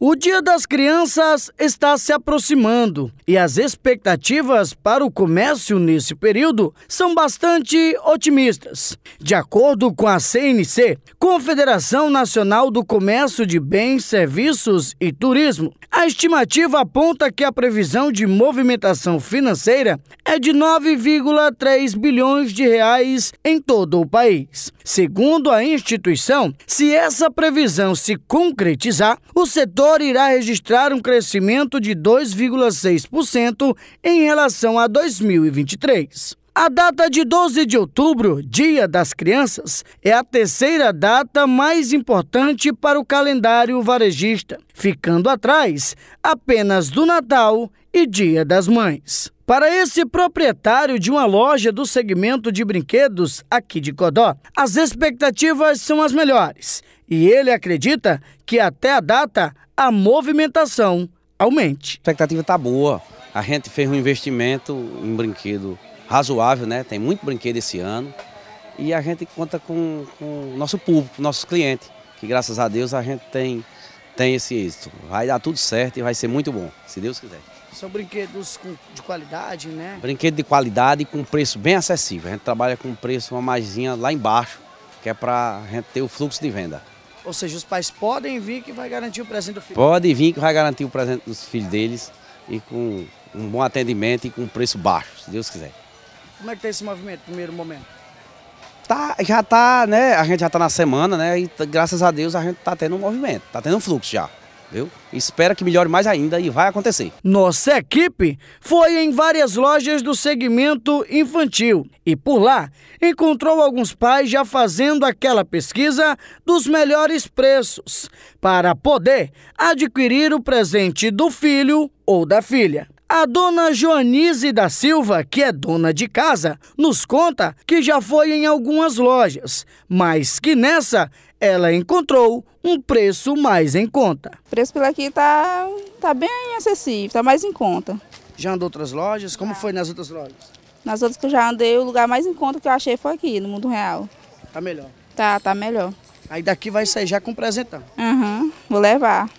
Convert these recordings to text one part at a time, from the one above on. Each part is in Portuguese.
O Dia das Crianças está se aproximando e as expectativas para o comércio nesse período são bastante otimistas. De acordo com a CNC, Confederação Nacional do Comércio de Bens, Serviços e Turismo, a estimativa aponta que a previsão de movimentação financeira é de 9,3 bilhões de reais em todo o país. Segundo a instituição, se essa previsão se concretizar, o setor irá registrar um crescimento de 2,6% em relação a 2023. A data de 12 de outubro, Dia das Crianças, é a terceira data mais importante para o calendário varejista, ficando atrás apenas do Natal e Dia das Mães. Para esse proprietário de uma loja do segmento de brinquedos aqui de Codó, as expectativas são as melhores e ele acredita que até a data a movimentação aumente. A expectativa está boa. A gente fez um investimento em brinquedo razoável, né? Tem muito brinquedo esse ano. E a gente conta com, o nosso público, nossos clientes, que graças a Deus a gente tem, tem esse êxito. Vai dar tudo certo e vai ser muito bom, se Deus quiser. São brinquedos de qualidade, né? Brinquedo de qualidade e com preço bem acessível. A gente trabalha com preço, uma marginha lá embaixo, que é para a gente ter o fluxo de venda. Ou seja, os pais podem vir que vai garantir o presente do filho. Pode vir que vai garantir o presente dos filhos deles e com um bom atendimento e com preço baixo, se Deus quiser. Como é que tem esse movimento, primeiro momento? Tá, já tá, né? A gente já tá na semana, né? E graças a Deus a gente tá tendo um movimento, tá tendo um fluxo já. Viu? Espera que melhore mais ainda e vai acontecer. Nossa equipe foi em várias lojas do segmento infantil e por lá encontrou alguns pais já fazendo aquela pesquisa dos melhores preços para poder adquirir o presente do filho ou da filha. A dona Joanise da Silva, que é dona de casa, nos conta que já foi em algumas lojas, mas que nessa ela encontrou um preço mais em conta. O preço pela aqui tá, tá bem acessível, tá mais em conta. Já andou outras lojas? Como foi nas outras lojas? Nas outras que eu já andei, o lugar mais em conta que eu achei foi aqui, no Mundo Real. Tá melhor? Tá, tá melhor. Aí daqui vai sair já com presentão. Aham, uhum, vou levar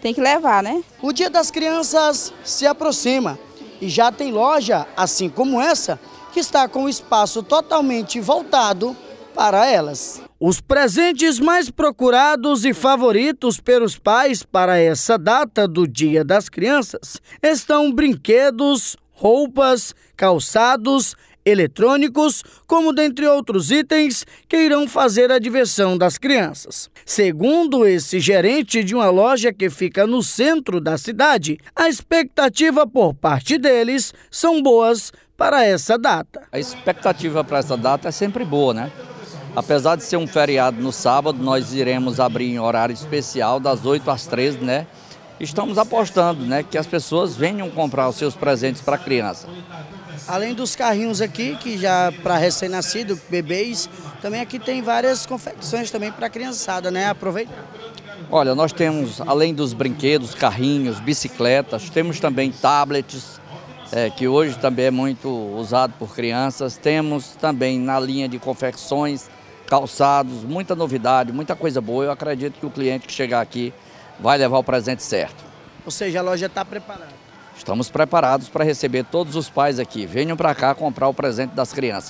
tem que levar, né? O Dia das Crianças se aproxima e já tem loja, assim como essa, que está com o espaço totalmente voltado para elas. Os presentes mais procurados e favoritos pelos pais para essa data do Dia das Crianças estão brinquedos, roupas, calçados eletrônicos, como dentre outros itens que irão fazer a diversão das crianças. Segundo esse gerente de uma loja que fica no centro da cidade, a expectativa por parte deles são boas para essa data. A expectativa para essa data é sempre boa, né? Apesar de ser um feriado no sábado, nós iremos abrir em horário especial das 8 às 13, né? estamos apostando né, que as pessoas venham comprar os seus presentes para a criança. Além dos carrinhos aqui, que já para recém-nascido, bebês, também aqui tem várias confecções também para a criançada, né? Aproveita. Olha, nós temos, além dos brinquedos, carrinhos, bicicletas, temos também tablets, é, que hoje também é muito usado por crianças. Temos também na linha de confecções, calçados, muita novidade, muita coisa boa. Eu acredito que o cliente que chegar aqui vai levar o presente certo. Ou seja, a loja está preparada. Estamos preparados para receber todos os pais aqui. Venham para cá comprar o presente das crianças.